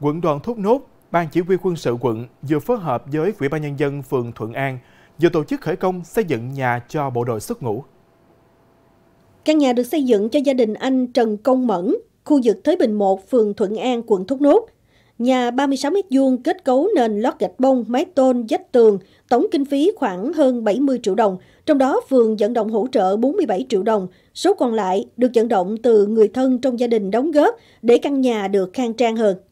quận đoàn Thốt Nốt, Ban Chỉ huy quân sự quận vừa phối hợp với Ủy ban Nhân dân phường Thuận An vừa tổ chức khởi công xây dựng nhà cho bộ đội xuất ngũ. Căn nhà được xây dựng cho gia đình anh Trần Công Mẫn, khu vực Thới Bình 1, phường Thuận An, quận Thốt Nốt. Nhà 36m2 kết cấu nền lót gạch bông, mái tôn, dách tường, tổng kinh phí khoảng hơn 70 triệu đồng, trong đó phường vận động hỗ trợ 47 triệu đồng, số còn lại được vận động từ người thân trong gia đình đóng góp để căn nhà được khang trang hơn.